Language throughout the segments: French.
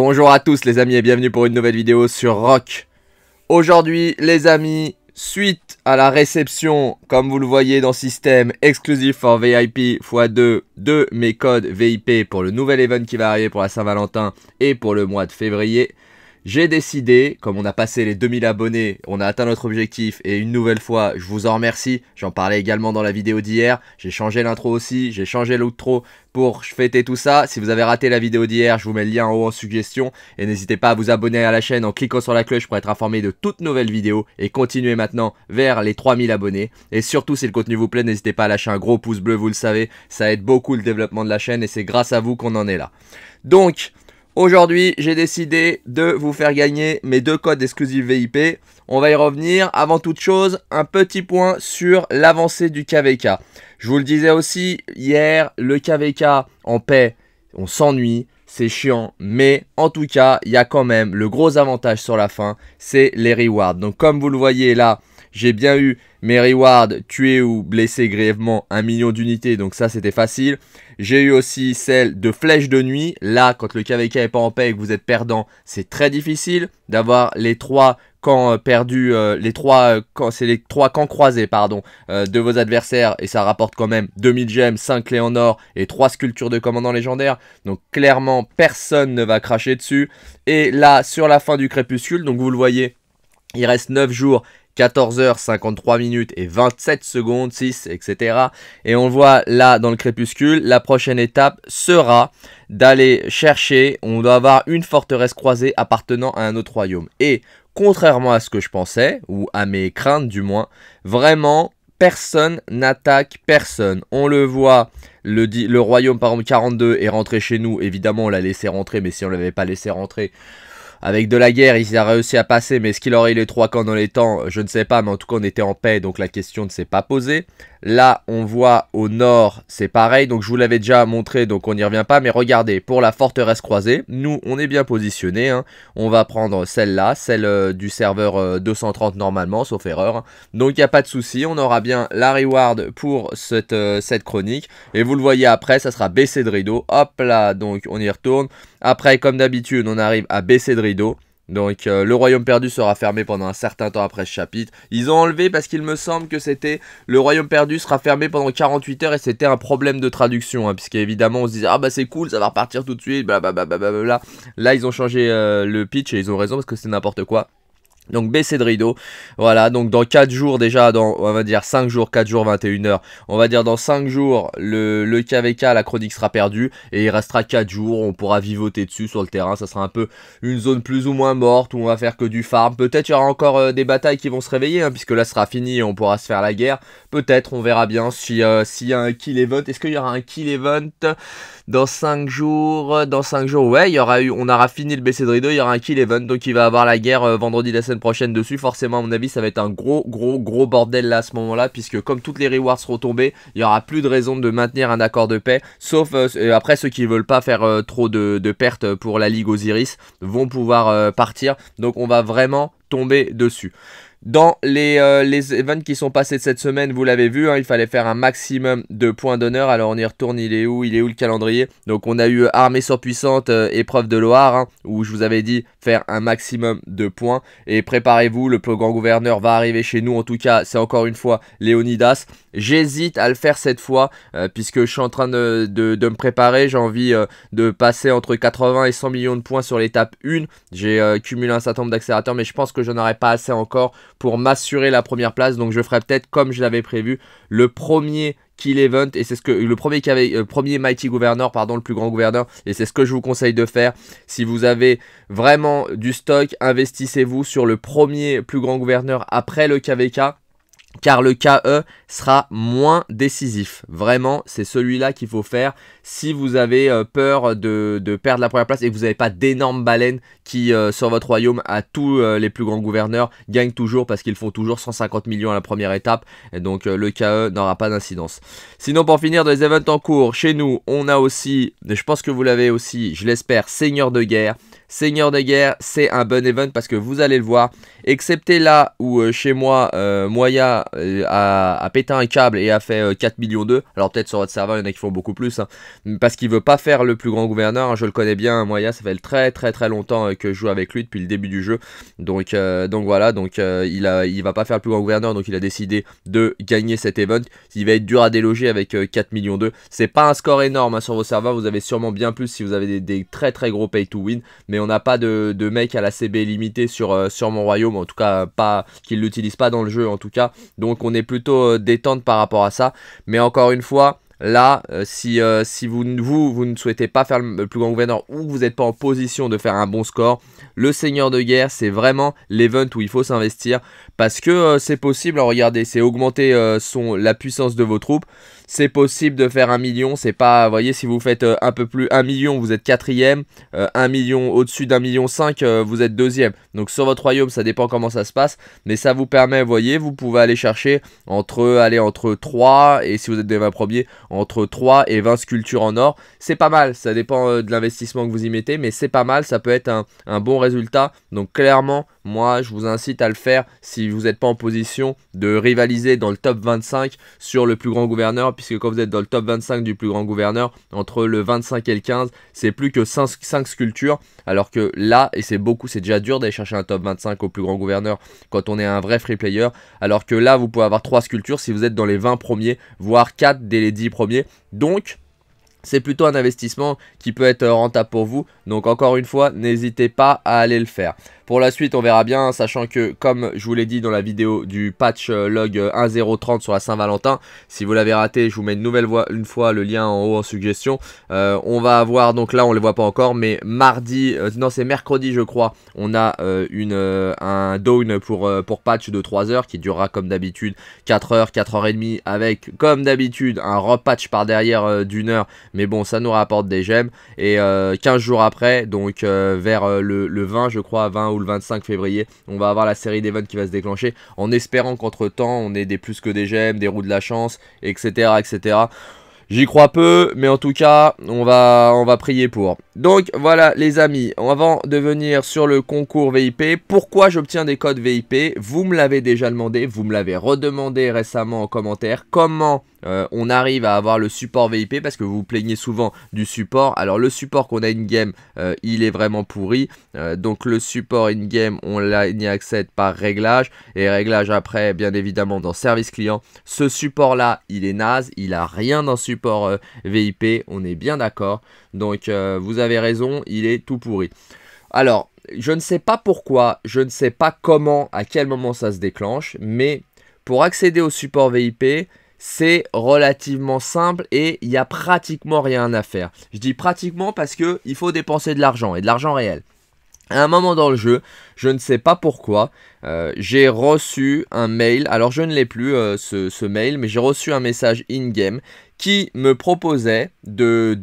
Bonjour à tous les amis et bienvenue pour une nouvelle vidéo sur Rock. Aujourd'hui les amis, suite à la réception, comme vous le voyez dans Système, exclusif for VIP x2 de mes codes VIP pour le nouvel event qui va arriver pour la Saint-Valentin et pour le mois de février, j'ai décidé, comme on a passé les 2000 abonnés, on a atteint notre objectif et une nouvelle fois, je vous en remercie. J'en parlais également dans la vidéo d'hier. J'ai changé l'intro aussi, j'ai changé l'outro pour fêter tout ça. Si vous avez raté la vidéo d'hier, je vous mets le lien en haut en suggestion. Et n'hésitez pas à vous abonner à la chaîne en cliquant sur la cloche pour être informé de toutes nouvelles vidéos. Et continuez maintenant vers les 3000 abonnés. Et surtout, si le contenu vous plaît, n'hésitez pas à lâcher un gros pouce bleu, vous le savez. Ça aide beaucoup le développement de la chaîne et c'est grâce à vous qu'on en est là. Donc... Aujourd'hui, j'ai décidé de vous faire gagner mes deux codes exclusifs VIP. On va y revenir. Avant toute chose, un petit point sur l'avancée du KVK. Je vous le disais aussi hier, le KVK en paix, on s'ennuie, c'est chiant, mais en tout cas, il y a quand même le gros avantage sur la fin, c'est les rewards. Donc comme vous le voyez là, j'ai bien eu mes rewards tuer ou blesser grièvement, un million d'unités, donc ça c'était facile. J'ai eu aussi celle de flèche de nuit. Là, quand le KVK est pas en paix et que vous êtes perdant, c'est très difficile d'avoir les trois camps euh, perdu euh, les trois quand euh, c'est les trois croisés, pardon, de vos adversaires et ça rapporte quand même 2000 gemmes, 5 clés en or et 3 sculptures de commandant légendaire. Donc clairement, personne ne va cracher dessus. Et là, sur la fin du crépuscule, donc vous le voyez, il reste 9 jours 14h53 minutes et 27 secondes, 6, etc. Et on voit là dans le crépuscule, la prochaine étape sera d'aller chercher, on doit avoir une forteresse croisée appartenant à un autre royaume. Et contrairement à ce que je pensais, ou à mes craintes du moins, vraiment personne n'attaque personne. On le voit, le, le royaume par 42 est rentré chez nous, évidemment on l'a laissé rentrer, mais si on ne l'avait pas laissé rentrer, avec de la guerre, il a réussi à passer, mais est-ce qu'il aurait eu les trois camps dans les temps Je ne sais pas, mais en tout cas, on était en paix, donc la question ne s'est pas posée. Là, on voit au nord, c'est pareil. Donc, je vous l'avais déjà montré, donc on n'y revient pas. Mais regardez, pour la forteresse croisée, nous, on est bien positionné. Hein. On va prendre celle-là, celle, euh, du serveur 230 euh, normalement, sauf erreur. Hein. Donc, il n'y a pas de souci. On aura bien la reward pour cette, euh, cette chronique. Et vous le voyez après, ça sera baissé de rideau. Hop là, donc on y retourne. Après, comme d'habitude, on arrive à baisser de rideau. Donc euh, le royaume perdu sera fermé pendant un certain temps après ce chapitre. Ils ont enlevé parce qu'il me semble que c'était le royaume perdu sera fermé pendant 48 heures et c'était un problème de traduction. Hein, Puisqu'évidemment on se disait ah bah c'est cool ça va repartir tout de suite blablabla. Là ils ont changé euh, le pitch et ils ont raison parce que c'est n'importe quoi. Donc baisser de rideau, voilà, donc dans 4 jours déjà, dans, on va dire 5 jours, 4 jours, 21h, on va dire dans 5 jours, le, KVK, la chronique sera perdue, et il restera 4 jours, on pourra vivoter dessus sur le terrain, ça sera un peu une zone plus ou moins morte, où on va faire que du farm, peut-être il y aura encore euh, des batailles qui vont se réveiller, hein, puisque là sera fini et on pourra se faire la guerre, peut-être, on verra bien si euh, s'il y a un kill event, est-ce qu'il y aura un kill event dans 5 jours, euh, dans 5 jours, ouais, il y aura eu, on aura fini le baisser de rideau, il y aura un kill event, donc il va avoir la guerre vendredi la semaine prochaine dessus. Forcément, à mon avis, ça va être un gros, gros, gros bordel là à ce moment-là, puisque comme toutes les rewards seront tombées, il n'y aura plus de raison de maintenir un accord de paix. Sauf euh, euh, après, ceux qui ne veulent pas faire euh, trop de, de, pertes pour la Ligue Osiris vont pouvoir partir. Donc, on va vraiment tomber dessus. Dans euh, les, events qui sont passés cette semaine, vous l'avez vu, hein, il fallait faire un maximum de points d'honneur. Alors on y retourne, il est où Il est où le calendrier Donc on a eu euh, Armée surpuissante, euh, épreuve de Loire, hein, où je vous avais dit faire un maximum de points. Et préparez-vous, le plus grand gouverneur va arriver chez nous. En tout cas, c'est encore une fois Léonidas. J'hésite à le faire cette fois, puisque je suis en train de, me préparer. J'ai envie de passer entre 80 et 100 millions de points sur l'étape 1. J'ai cumulé un certain nombre d'accélérateurs, mais je pense que je aurai pas assez encore pour m'assurer la première place. Donc je ferai peut-être comme je l'avais prévu le premier Kill Event et c'est ce que le premier, qui avait, euh, premier Mighty Gouverneur. pardon, le plus grand gouverneur, et c'est ce que je vous conseille de faire. Si vous avez vraiment du stock, investissez-vous sur le premier plus grand gouverneur après le KVK car le KE sera moins décisif. Vraiment, c'est celui-là qu'il faut faire si vous avez euh, peur de, perdre la première place et que vous n'avez pas d'énormes baleines qui, euh, sur votre royaume, à tous euh, les plus grands gouverneurs, gagnent toujours parce qu'ils font toujours 150 millions à la première étape. Et donc, le KE n'aura pas d'incidence. Sinon, pour finir, dans les events en cours, chez nous, on a aussi, je pense que vous l'avez aussi, je l'espère, Seigneur de guerre. Seigneur des guerres, c'est un bon event parce que vous allez le voir, excepté là où euh, chez moi, euh, Moya euh, a, pété un câble et a fait 4 millions d'euros, Alors peut-être sur votre serveur, il y en a qui font beaucoup plus, hein. parce qu'il veut pas faire le plus grand gouverneur. Hein. je le connais bien, Moya, ça fait très très très longtemps que je joue avec lui depuis le début du jeu. Donc, donc voilà, donc il, a, va pas faire le plus grand gouverneur, donc il a décidé de gagner cet event. Il va être dur à déloger avec 4 millions d'euros, C'est pas un score énorme hein, sur vos serveurs, vous avez sûrement bien plus si vous avez des, des très très gros pay to win, mais et on n'a pas de, mec à la CB limitée sur, euh, sur mon royaume, en tout cas pas ne l'utilise pas dans le jeu en tout cas. Donc on est plutôt euh, détente par rapport à ça. Mais encore une fois, Là, euh, si, si vous, vous, vous, ne souhaitez pas faire le plus grand gouverneur ou vous n'êtes pas en position de faire un bon score, le seigneur de guerre, c'est vraiment l'event où il faut s'investir. Parce que euh, c'est possible, regardez, c'est augmenter euh, son, la puissance de vos troupes. C'est possible de faire un million, c'est pas, voyez, si vous faites euh, un peu plus, un million, vous êtes quatrième, un million, au-dessus d'un million cinq, vous êtes deuxième. Donc sur votre royaume, ça dépend comment ça se passe, mais ça vous permet, vous voyez, vous pouvez aller chercher entre, aller entre 3, et si vous êtes des 20 premiers, entre 3 et 20 sculptures en or. C'est pas mal, ça dépend de l'investissement que vous y mettez, mais c'est pas mal, ça peut être un bon résultat. Donc clairement, moi, je vous incite à le faire si vous n'êtes pas en position de rivaliser dans le top 25 sur le plus grand gouverneur, puisque quand vous êtes dans le top 25 du plus grand gouverneur, entre le 25 et le 15, c'est plus que 5, sculptures, alors que là, et c'est beaucoup, c'est déjà dur d'aller chercher un top 25 au plus grand gouverneur quand on est un vrai free player, alors que là, vous pouvez avoir 3 sculptures si vous êtes dans les 20 premiers, voire 4 dès les 10 premiers. Donc, c'est plutôt un investissement qui peut être euh, rentable pour vous. Donc encore une fois, n'hésitez pas à aller le faire. Pour la suite, on verra bien, sachant que comme je vous l'ai dit dans la vidéo du patch euh, log 1.0.30 euh, sur la Saint-Valentin, si vous l'avez raté, je vous mets une nouvelle une fois le lien en haut en suggestion. on va avoir, donc là on ne le voit pas encore, mais mardi, non c'est mercredi je crois, on a une, un down pour, pour patch de 3 heures qui durera comme d'habitude 4 heures, 4 heures et demie avec comme d'habitude un repatch par derrière d'une heure mais bon, ça nous rapporte des gemmes. Et 15 euh, jours après, donc euh, vers euh, le, le, 20, je crois, 20 ou le 25 février, on va avoir la série d'events qui va se déclencher. En espérant qu'entre temps, on ait des plus que des gemmes, des roues de la chance, etc. etc. J'y crois peu, mais en tout cas, on va, on va prier pour. Donc voilà les amis, avant de venir sur le concours VIP, pourquoi j'obtiens des codes VIP Vous me l'avez déjà demandé, vous me l'avez redemandé récemment en commentaire, comment euh, on arrive à avoir le support VIP parce que vous vous plaignez souvent du support. Alors le support qu'on a in-game, euh, il est vraiment pourri. Euh, donc le support in-game, on n'y accède par réglage et réglage après, bien évidemment, dans service client. Ce support-là, il est naze, il a rien d'un support support euh, VIP, on est bien d'accord. Donc euh, vous avez raison, il est tout pourri. Alors, je ne sais pas pourquoi, je ne sais pas comment, à quel moment ça se déclenche, mais pour accéder au support VIP, c'est relativement simple et il n'y a pratiquement rien à faire. Je dis pratiquement parce qu'il faut dépenser de l'argent et de l'argent réel. À un moment dans le jeu, je ne sais pas pourquoi, euh, j'ai reçu un mail, alors je ne l'ai plus ce, ce, mail, mais j'ai reçu un message in-game qui me proposait de,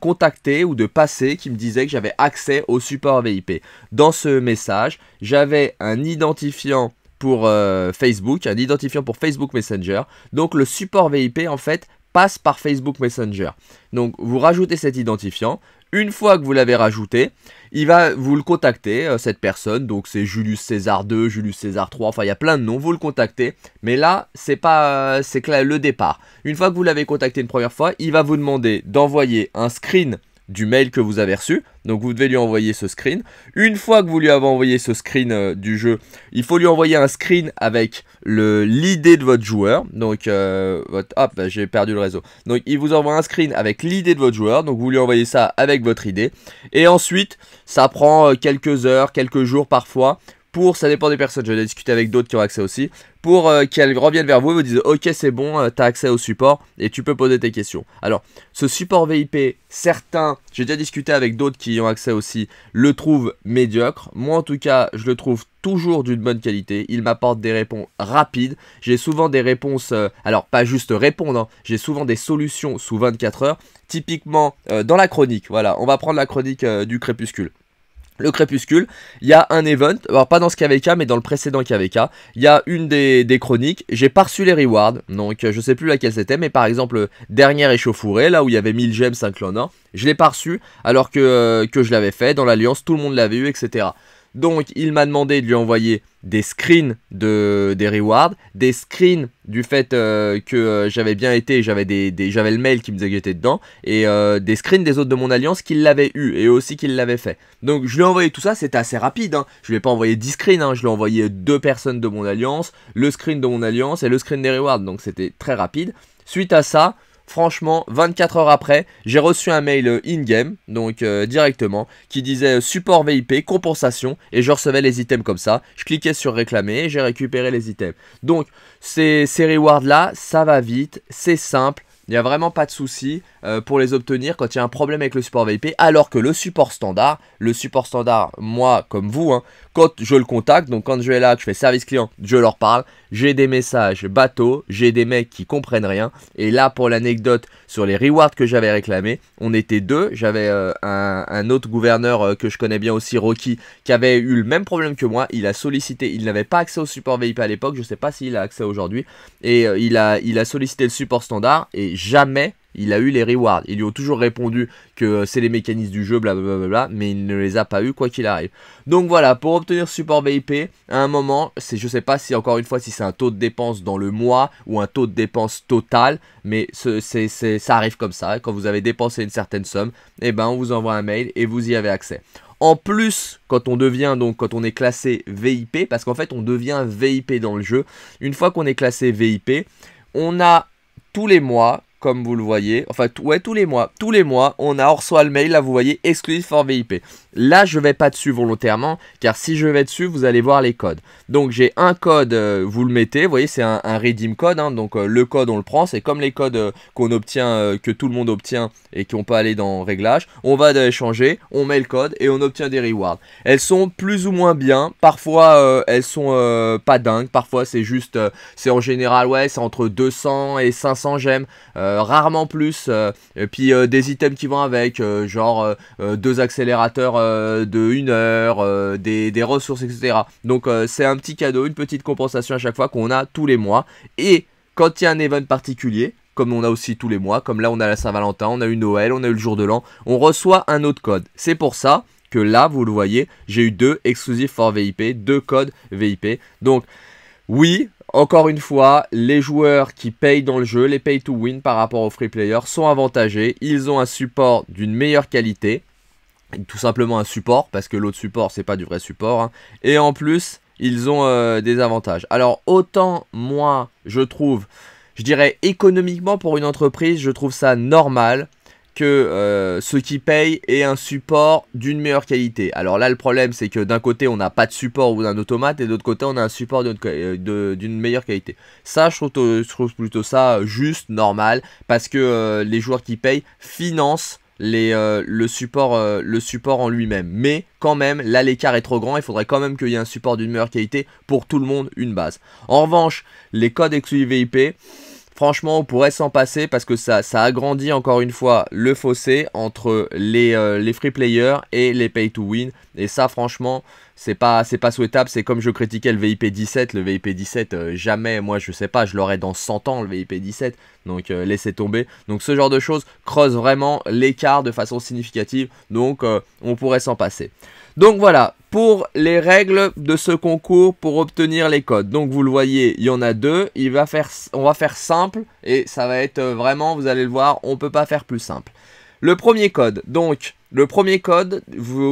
contacter ou de passer, qui me disait que j'avais accès au support VIP. Dans ce message, j'avais un identifiant pour euh, Facebook, un identifiant pour Facebook Messenger. Donc le support VIP, en fait, passe par Facebook Messenger. Donc vous rajoutez cet identifiant, une fois que vous l'avez rajouté, il va vous le contacter, euh, cette personne. Donc c'est Julius César 2, Julius César 3, enfin il y a plein de noms, vous le contactez. Mais là, c'est pas euh, c'est le départ. Une fois que vous l'avez contacté une première fois, il va vous demander d'envoyer un screen du mail que vous avez reçu. Donc vous devez lui envoyer ce screen. Une fois que vous lui avez envoyé ce screen euh, du jeu, il faut lui envoyer un screen avec l'idée de votre joueur. Donc euh, hop, bah, j'ai perdu le réseau. Donc il vous envoie un screen avec l'idée de votre joueur. Donc vous lui envoyez ça avec votre idée. Et ensuite, ça prend euh, quelques heures, quelques jours parfois pour, ça dépend des personnes, je vais discuter avec d'autres qui ont accès aussi, pour euh, qu'elles reviennent vers vous et vous disent ok c'est bon, euh, tu as accès au support et tu peux poser tes questions. Alors ce support VIP, certains, j'ai déjà discuté avec d'autres qui ont accès aussi, le trouvent médiocre. Moi en tout cas, je le trouve toujours d'une bonne qualité, il m'apporte des réponses rapides, j'ai souvent des réponses, euh, alors pas juste répondre, hein. j'ai souvent des solutions sous 24 heures, typiquement dans la chronique, voilà, on va prendre la chronique du crépuscule le crépuscule, il y a un event, alors pas dans ce KVK mais dans le précédent KVK, il y a une des, chroniques, j'ai pas reçu les rewards, donc euh, je sais plus laquelle c'était, mais par exemple, dernière échauffourée, là où il y avait 1000 gemmes, 5 clones je l'ai pas alors que, euh, que je l'avais fait, dans l'alliance tout le monde l'avait eu, etc. Donc il m'a demandé de lui envoyer des screens de, des rewards, des screens du fait euh, que euh, j'avais bien été, j'avais des, le mail qui me disait que j'étais dedans, et euh, des screens des autres de mon alliance qui l'avaient eu, et aussi qui l'avaient fait. Donc je lui ai envoyé tout ça, c'était assez rapide, Je hein. je lui ai pas envoyé 10 screens, hein. je lui ai envoyé deux personnes de mon alliance, le screen de mon alliance et le screen des rewards, donc c'était très rapide. Suite à ça, Franchement, 24 heures après, j'ai reçu un mail euh, in-game, donc euh, directement, qui disait euh, support VIP, compensation, et je recevais les items comme ça. Je cliquais sur réclamer et j'ai récupéré les items. Donc, ces, rewards-là, ça va vite, c'est simple. Il n'y a vraiment pas de souci pour les obtenir quand il y a un problème avec le support VIP. Alors que le support standard, le support standard, moi comme vous, hein, quand je le contacte, donc quand je vais là, je fais service client, je leur parle, j'ai des messages bateaux, j'ai des mecs qui comprennent rien. Et là, pour l'anecdote sur les rewards que j'avais réclamés, on était deux. J'avais euh, un, autre gouverneur euh, que je connais bien aussi, Rocky, qui avait eu le même problème que moi. Il a sollicité, il n'avait pas accès au support VIP à l'époque, je ne sais pas s'il a accès aujourd'hui. Et euh, il, a, il a sollicité le support standard et jamais il a eu les rewards. Ils lui ont toujours répondu que euh, c'est les mécanismes du jeu, blablabla, mais il ne les a pas eu quoi qu'il arrive. Donc voilà, pour obtenir support VIP, à un moment, c'est, je sais pas si encore une fois si c'est un taux de dépense dans le mois ou un taux de dépense total, mais ça arrive comme ça. Quand vous avez dépensé une certaine somme, eh ben on vous envoie un mail et vous y avez accès. En plus, quand on devient donc quand on est classé VIP, parce qu'en fait on devient VIP dans le jeu, une fois qu'on est classé VIP, on a tous les mois comme vous le voyez. Enfin, ouais, tous les mois. Tous les mois, on a reçoit le mail, là, vous voyez, exclusif for VIP. Là, je vais pas dessus volontairement, car si je vais dessus, vous allez voir les codes. Donc, j'ai un code, euh, vous le mettez, vous voyez, c'est un, un, redeem code. Hein, donc, euh, le code, on le prend. C'est comme les codes euh, qu'on obtient, que tout le monde obtient et qui ont pas aller dans réglages. On va échanger, on met le code et on obtient des rewards. Elles sont plus ou moins bien. Parfois, elles sont pas dingues. Parfois, c'est juste, c'est en général, ouais, c'est entre 200 et 500 j'aime euh, rarement plus. Euh, et puis euh, des items qui vont avec, genre deux accélérateurs de 1 heure, des, des, ressources, etc. Donc c'est un petit cadeau, une petite compensation à chaque fois qu'on a tous les mois. Et quand il y a un event particulier, comme on a aussi tous les mois, comme là on a la Saint-Valentin, on a eu Noël, on a eu le jour de l'an, on reçoit un autre code. C'est pour ça que là, vous le voyez, j'ai eu deux exclusifs for VIP, deux codes VIP. Donc oui, encore une fois, les joueurs qui payent dans le jeu, les pay to win par rapport aux free players, sont avantagés. Ils ont un support d'une meilleure qualité. Tout simplement un support, parce que l'autre support, c'est pas du vrai support. Hein. Et en plus, ils ont euh, des avantages. Alors, autant moi, je trouve, je dirais économiquement pour une entreprise, je trouve ça normal que euh, ce qui payent aient un support d'une meilleure qualité. Alors là, le problème, c'est que d'un côté, on n'a pas de support ou d'un automate, et d'autre côté, on a un support d'une euh, meilleure qualité. Ça, je trouve, euh, plutôt ça juste, normal, parce que les joueurs qui payent financent les, le, support, le support en lui-même. Mais quand même, là l'écart est trop grand, il faudrait quand même qu'il y ait un support d'une meilleure qualité pour tout le monde, une base. En revanche, les codes exclusifs VIP, franchement, on pourrait s'en passer parce que ça, ça agrandit encore une fois le fossé entre les, euh, les free players et les pay to win. Et ça, franchement, c'est pas, pas souhaitable. C'est comme je critiquais le VIP 17. Le VIP 17, euh, jamais, moi, je sais pas, je l'aurai dans 100 ans, le VIP 17. Donc, euh, laissez tomber. Donc, ce genre de choses creuse vraiment l'écart de façon significative. Donc, on pourrait s'en passer. Donc voilà, pour les règles de ce concours pour obtenir les codes. Donc vous le voyez, il y en a deux. on va faire simple et ça va être euh, vraiment, vous allez le voir, on ne peut pas faire plus simple. Le premier code, donc le premier code,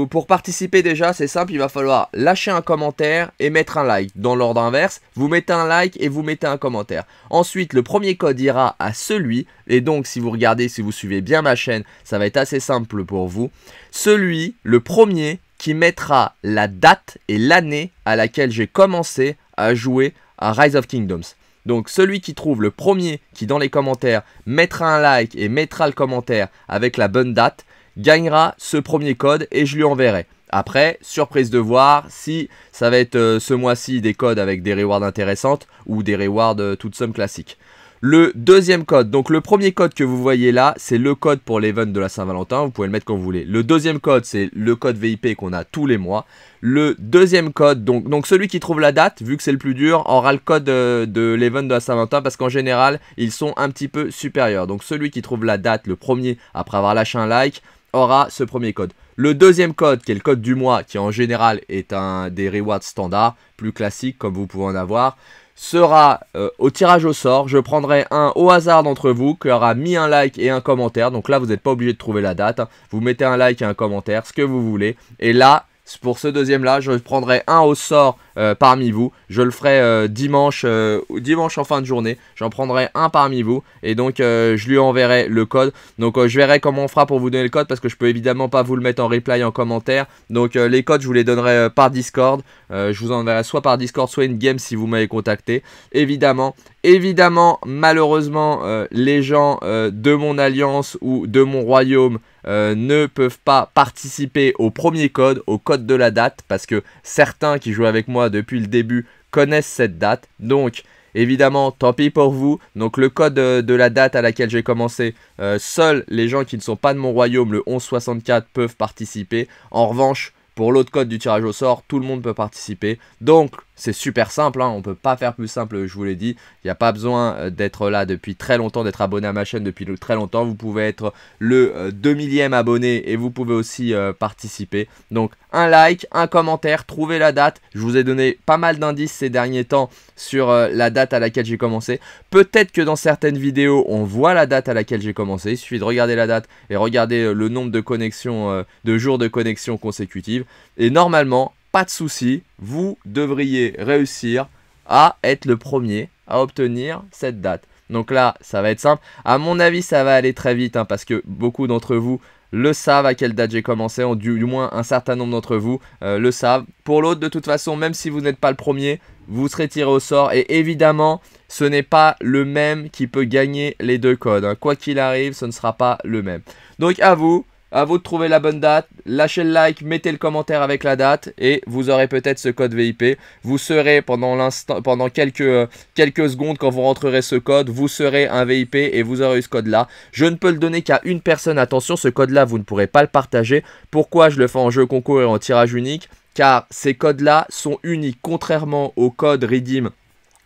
pour participer déjà, c'est simple, il va falloir lâcher un commentaire et mettre un like. Dans l'ordre inverse, vous mettez un like et vous mettez un commentaire. Ensuite, le premier code ira à celui, et donc si vous regardez, si vous suivez bien ma chaîne, ça va être assez simple pour vous. Celui, le premier qui mettra la date et l'année à laquelle j'ai commencé à jouer à Rise of Kingdoms. Donc celui qui trouve le premier qui dans les commentaires mettra un like et mettra le commentaire avec la bonne date gagnera ce premier code et je lui enverrai. Après, surprise de voir si ça va être euh, ce mois-ci des codes avec des rewards intéressantes ou des rewards euh, toutes sommes classiques le deuxième code. Donc le premier code que vous voyez là, c'est le code pour l'event de la Saint-Valentin. Vous pouvez le mettre quand vous voulez. Le deuxième code, c'est le code VIP qu'on a tous les mois. Le deuxième code, donc, donc celui qui trouve la date, vu que c'est le plus dur, aura le code euh, de l'event de la Saint-Valentin parce qu'en général, ils sont un petit peu supérieurs. Donc celui qui trouve la date, le premier, après avoir lâché un like, aura ce premier code. Le deuxième code, qui est le code du mois, qui en général est un des rewards standards, plus classique comme vous pouvez en avoir sera euh, au tirage au sort. Je prendrai un au hasard d'entre vous qui aura mis un like et un commentaire. Donc là, vous n'êtes pas obligé de trouver la date. Hein. Vous mettez un like et un commentaire, ce que vous voulez. Et là, pour ce deuxième-là, je prendrai un au sort euh, parmi vous. Je le ferai euh, dimanche, euh, dimanche en fin de journée. J'en prendrai un parmi vous. Et donc, je lui enverrai le code. Donc, je verrai comment on fera pour vous donner le code. Parce que je peux évidemment pas vous le mettre en replay, en commentaire. Donc, les codes, je vous les donnerai par Discord. je vous enverrai soit par Discord, soit une game si vous m'avez contacté. Évidemment. Évidemment, malheureusement, les gens de mon alliance ou de mon royaume euh, ne peuvent pas participer au premier code, au code de la date, parce que certains qui jouent avec moi depuis le début connaissent cette date. Donc, Évidemment, tant pis pour vous. Donc le code euh, de la date à laquelle j'ai commencé, euh, seuls les gens qui ne sont pas de mon royaume, le 1164, peuvent participer. En revanche, pour l'autre code du tirage au sort, tout le monde peut participer. Donc c'est super simple, hein, on ne peut pas faire plus simple, je vous l'ai dit. Il n'y a pas besoin euh, d'être là depuis très longtemps, d'être abonné à ma chaîne depuis très longtemps. Vous pouvez être euh, le 2000 euh, e abonné et vous pouvez aussi participer. Donc un like, un commentaire, trouvez la date. Je vous ai donné pas mal d'indices ces derniers temps sur la date à laquelle j'ai commencé. Peut-être que dans certaines vidéos, on voit la date à laquelle j'ai commencé. Il suffit de regarder la date et regarder le nombre de connexions, de jours de connexion consécutives. Et normalement, pas de souci, vous devriez réussir à être le premier à obtenir cette date. Donc là, ça va être simple. À mon avis, ça va aller très vite hein, parce que beaucoup d'entre vous le savent à quelle date j'ai commencé, du, moins un certain nombre d'entre vous euh, le savent. Pour l'autre, de toute façon, même si vous n'êtes pas le premier, vous serez tiré au sort. Et évidemment, ce n'est pas le même qui peut gagner les deux codes. Hein. Quoi qu'il arrive, ce ne sera pas le même. Donc à vous, à vous de trouver la bonne date. Lâchez le like, mettez le commentaire avec la date et vous aurez peut-être ce code VIP. Vous serez pendant l'instant, pendant quelques, euh, quelques secondes quand vous rentrerez ce code, vous serez un VIP et vous aurez ce code-là. Je ne peux le donner qu'à une personne. Attention, ce code-là, vous ne pourrez pas le partager. Pourquoi je le fais en jeu concours et en tirage unique Car ces codes-là sont uniques, contrairement au code Redeem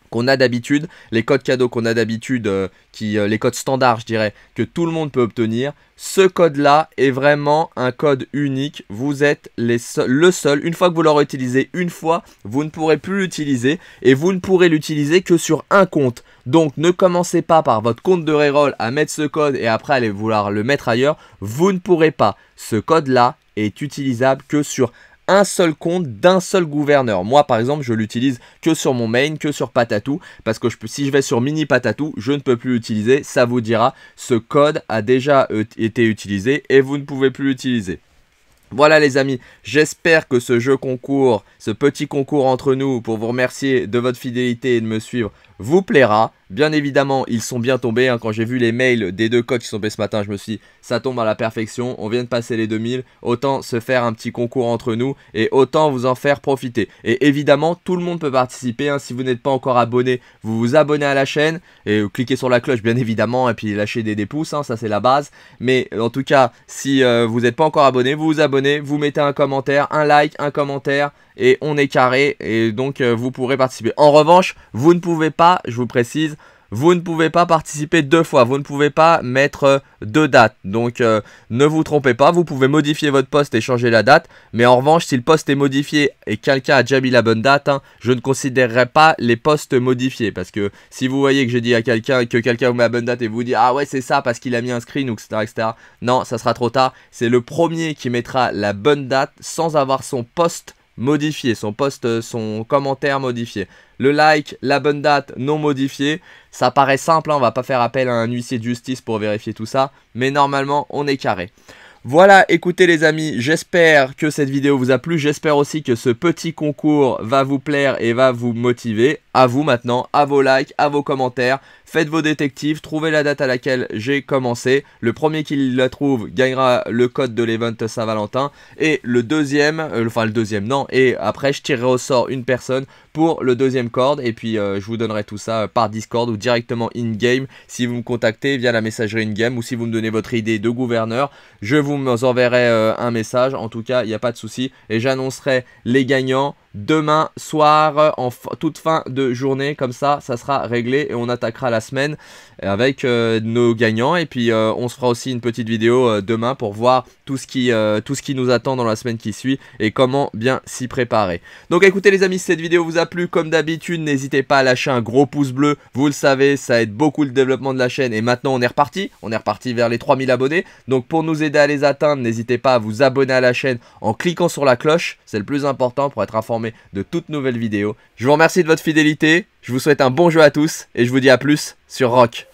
qu'on a d'habitude, les codes cadeaux qu'on a d'habitude, euh, qui euh, les codes standards, je dirais, que tout le monde peut obtenir. Ce code-là est vraiment un code unique. Vous êtes le seul. Une fois que vous l'aurez utilisé une fois, vous ne pourrez plus l'utiliser et vous ne pourrez l'utiliser que sur un compte. Donc ne commencez pas par votre compte de reroll à mettre ce code et après aller vouloir le mettre ailleurs. Vous ne pourrez pas. Ce code-là est utilisable que sur un seul compte d'un seul gouverneur. Moi, par exemple, je l'utilise que sur mon main, que sur Patatou, parce que je peux, si je vais sur Mini Patatou, je ne peux plus l'utiliser. Ça vous dira, ce code a déjà euh, été utilisé et vous ne pouvez plus l'utiliser. Voilà les amis, j'espère que ce jeu concours ce petit concours entre nous pour vous remercier de votre fidélité et de me suivre vous plaira. Bien évidemment, ils sont bien tombés. Hein. Quand j'ai vu les mails des deux codes qui sont tombés ce matin, je me suis dit, ça tombe à la perfection. On vient de passer les 2000. Autant se faire un petit concours entre nous et autant vous en faire profiter. Et évidemment, tout le monde peut participer. Hein. Si vous n'êtes pas encore abonné, vous vous abonnez à la chaîne et cliquez sur la cloche, bien évidemment. Et puis lâchez des, pouces, hein, ça c'est la base. Mais en tout cas, si euh, vous n'êtes pas encore abonné, vous vous abonnez, vous mettez un commentaire, un like, un commentaire et on est carré et donc euh, vous pourrez participer. En revanche, vous ne pouvez pas, je vous précise, vous ne pouvez pas participer deux fois, vous ne pouvez pas mettre euh, deux dates. Donc euh, ne vous trompez pas, vous pouvez modifier votre poste et changer la date. Mais en revanche, si le poste est modifié et quelqu'un a déjà mis la bonne date, hein, je ne considérerai pas les postes modifiés. Parce que si vous voyez que j'ai dit à quelqu'un que quelqu'un vous met la bonne date et vous dit Ah ouais c'est ça parce qu'il a mis un screen ou etc., Non, ça sera trop tard. C'est le premier qui mettra la bonne date sans avoir son poste modifié, son post, euh, son commentaire modifié. Le like, la bonne date non modifié ça paraît simple, hein, on va pas faire appel à un huissier de justice pour vérifier tout ça, mais normalement on est carré. Voilà, écoutez les amis, j'espère que cette vidéo vous a plu, j'espère aussi que ce petit concours va vous plaire et va vous motiver. À vous maintenant, à vos likes, à vos commentaires. Faites vos détectives, trouvez la date à laquelle j'ai commencé. Le premier qui la trouve gagnera le code de l'event Saint-Valentin. Et le deuxième, euh, enfin le deuxième non, et après je tirerai au sort une personne pour le deuxième corde. Et puis euh, je vous donnerai tout ça euh, par Discord ou directement in-game si vous me contactez via la messagerie in-game ou si vous me donnez votre idée de gouverneur. Je vous enverrai un message. En tout cas, il n'y a pas de souci. Et j'annoncerai les gagnants demain soir euh, en toute fin de journée. Comme ça, ça sera réglé et on attaquera la semaine avec euh, nos gagnants. Et puis, euh, on se fera aussi une petite vidéo demain pour voir tout ce, qui, tout ce qui nous attend dans la semaine qui suit et comment bien s'y préparer. Donc, écoutez les amis, si cette vidéo vous a plu, comme d'habitude, n'hésitez pas à lâcher un gros pouce bleu. Vous le savez, ça aide beaucoup le développement de la chaîne. Et maintenant, on est reparti. On est reparti vers les 3000 abonnés. Donc, pour nous aider à les atteindre, n'hésitez pas à vous abonner à la chaîne en cliquant sur la cloche. C'est le plus important pour être informé de toutes nouvelles vidéos. Je vous remercie de votre fidélité, je vous souhaite un bon jeu à tous et je vous dis à plus sur Rock.